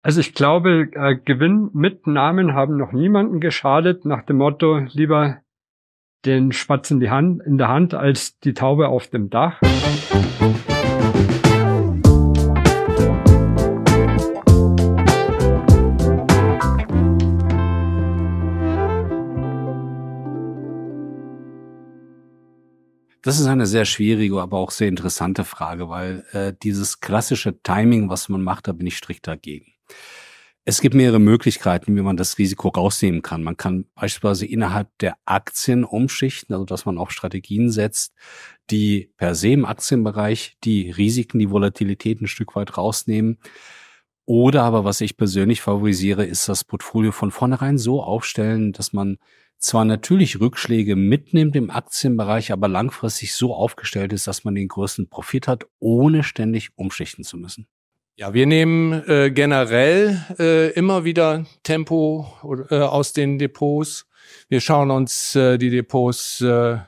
Also ich glaube, äh, Gewinn mit Namen haben noch niemanden geschadet, nach dem Motto, lieber den Spatz in, die Hand, in der Hand als die Taube auf dem Dach. Das ist eine sehr schwierige, aber auch sehr interessante Frage, weil äh, dieses klassische Timing, was man macht, da bin ich strikt dagegen. Es gibt mehrere Möglichkeiten, wie man das Risiko rausnehmen kann. Man kann beispielsweise innerhalb der Aktien umschichten, also dass man auch Strategien setzt, die per se im Aktienbereich die Risiken, die Volatilität ein Stück weit rausnehmen. Oder aber was ich persönlich favorisiere, ist das Portfolio von vornherein so aufstellen, dass man zwar natürlich Rückschläge mitnimmt im Aktienbereich, aber langfristig so aufgestellt ist, dass man den größten Profit hat, ohne ständig umschichten zu müssen. Ja, wir nehmen äh, generell äh, immer wieder Tempo äh, aus den Depots. Wir schauen uns äh, die Depots äh,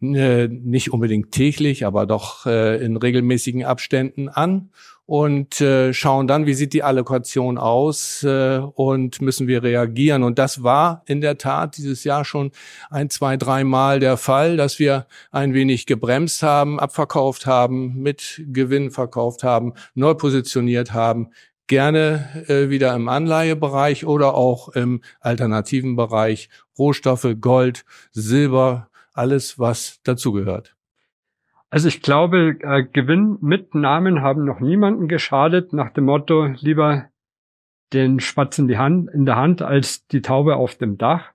äh nicht unbedingt täglich, aber doch äh, in regelmäßigen Abständen an und äh, schauen dann, wie sieht die Allokation aus äh, und müssen wir reagieren. Und das war in der Tat dieses Jahr schon ein, zwei, dreimal der Fall, dass wir ein wenig gebremst haben, abverkauft haben, mit Gewinn verkauft haben, neu positioniert haben, gerne äh, wieder im Anleihebereich oder auch im alternativen Bereich Rohstoffe, Gold, Silber, alles, was dazugehört. Also ich glaube, äh, Gewinn mit Namen haben noch niemanden geschadet, nach dem Motto, lieber den Spatz in, die Hand, in der Hand als die Taube auf dem Dach.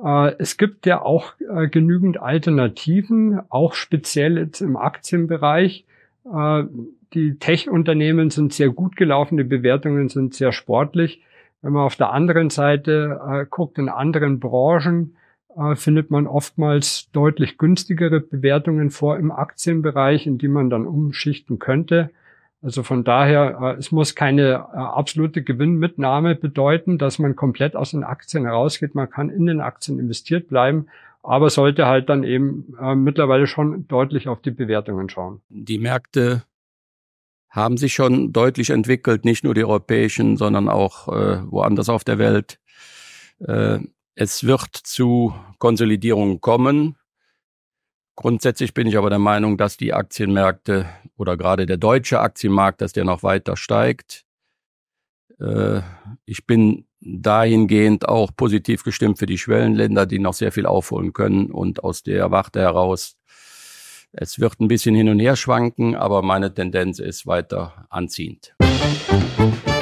Äh, es gibt ja auch äh, genügend Alternativen, auch speziell jetzt im Aktienbereich. Äh, die Tech-Unternehmen sind sehr gut gelaufen, die Bewertungen sind sehr sportlich. Wenn man auf der anderen Seite äh, guckt, in anderen Branchen, äh, findet man oftmals deutlich günstigere Bewertungen vor im Aktienbereich, in die man dann umschichten könnte. Also von daher, äh, es muss keine äh, absolute Gewinnmitnahme bedeuten, dass man komplett aus den Aktien herausgeht. Man kann in den Aktien investiert bleiben, aber sollte halt dann eben äh, mittlerweile schon deutlich auf die Bewertungen schauen. Die Märkte haben sich schon deutlich entwickelt, nicht nur die europäischen, sondern auch äh, woanders auf der Welt. Äh, es wird zu Konsolidierungen kommen. Grundsätzlich bin ich aber der Meinung, dass die Aktienmärkte oder gerade der deutsche Aktienmarkt, dass der noch weiter steigt. Äh, ich bin dahingehend auch positiv gestimmt für die Schwellenländer, die noch sehr viel aufholen können und aus der Warte heraus. Es wird ein bisschen hin und her schwanken, aber meine Tendenz ist weiter anziehend. Musik